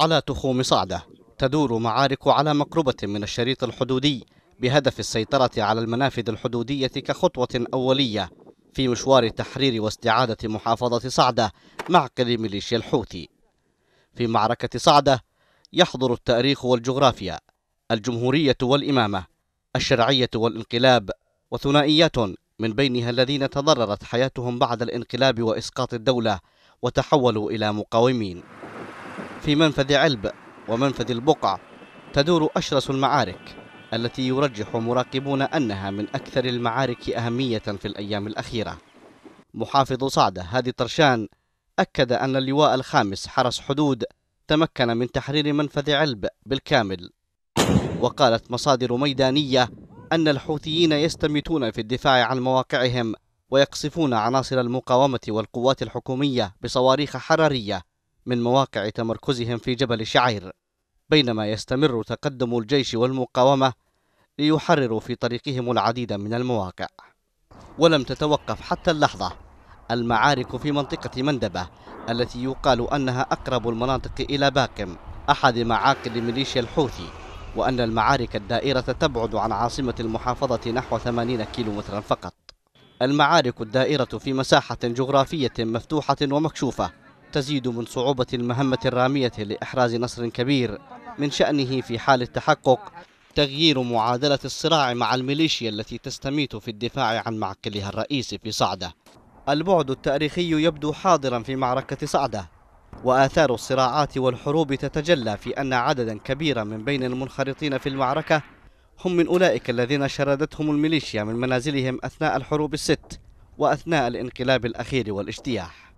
على تخوم صعدة تدور معارك على مقربة من الشريط الحدودي بهدف السيطرة على المنافذ الحدودية كخطوة أولية في مشوار تحرير واستعادة محافظة صعدة معقل ميليشيا الحوثي في معركة صعدة يحضر التاريخ والجغرافيا الجمهورية والإمامة الشرعية والانقلاب وثنائيات من بينها الذين تضررت حياتهم بعد الانقلاب وإسقاط الدولة وتحولوا إلى مقاومين في منفذ علب ومنفذ البقع تدور أشرس المعارك التي يرجح مراقبون أنها من أكثر المعارك أهمية في الأيام الأخيرة محافظ صعدة هادي طرشان أكد أن اللواء الخامس حرس حدود تمكن من تحرير منفذ علب بالكامل وقالت مصادر ميدانية أن الحوثيين يستميتون في الدفاع عن مواقعهم ويقصفون عناصر المقاومة والقوات الحكومية بصواريخ حرارية من مواقع تمركزهم في جبل شعير بينما يستمر تقدم الجيش والمقاومة ليحرروا في طريقهم العديد من المواقع ولم تتوقف حتى اللحظة المعارك في منطقة مندبة التي يقال أنها أقرب المناطق إلى باكم أحد معاقل ميليشيا الحوثي وأن المعارك الدائرة تبعد عن عاصمة المحافظة نحو 80 كيلومترا فقط المعارك الدائرة في مساحة جغرافية مفتوحة ومكشوفة تزيد من صعوبة المهمة الرامية لإحراز نصر كبير من شأنه في حال التحقق تغيير معادلة الصراع مع الميليشيا التي تستميت في الدفاع عن معقلها الرئيسي في صعدة البعد التاريخي يبدو حاضرا في معركة صعدة وآثار الصراعات والحروب تتجلى في أن عددا كبيرا من بين المنخرطين في المعركة هم من أولئك الذين شردتهم الميليشيا من منازلهم أثناء الحروب الست وأثناء الانقلاب الأخير والاجتياح